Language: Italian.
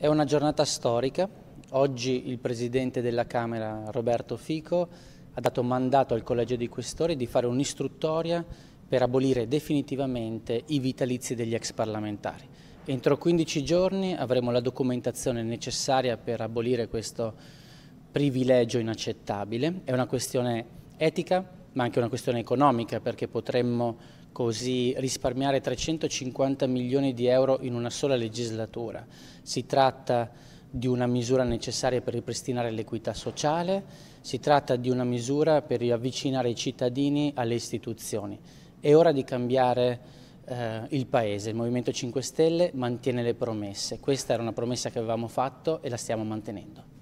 È una giornata storica. Oggi il Presidente della Camera, Roberto Fico, ha dato mandato al Collegio dei Questori di fare un'istruttoria per abolire definitivamente i vitalizi degli ex parlamentari. Entro 15 giorni avremo la documentazione necessaria per abolire questo privilegio inaccettabile. È una questione etica, ma anche una questione economica, perché potremmo così risparmiare 350 milioni di euro in una sola legislatura. Si tratta di una misura necessaria per ripristinare l'equità sociale, si tratta di una misura per riavvicinare i cittadini alle istituzioni. È ora di cambiare eh, il Paese, il Movimento 5 Stelle mantiene le promesse, questa era una promessa che avevamo fatto e la stiamo mantenendo.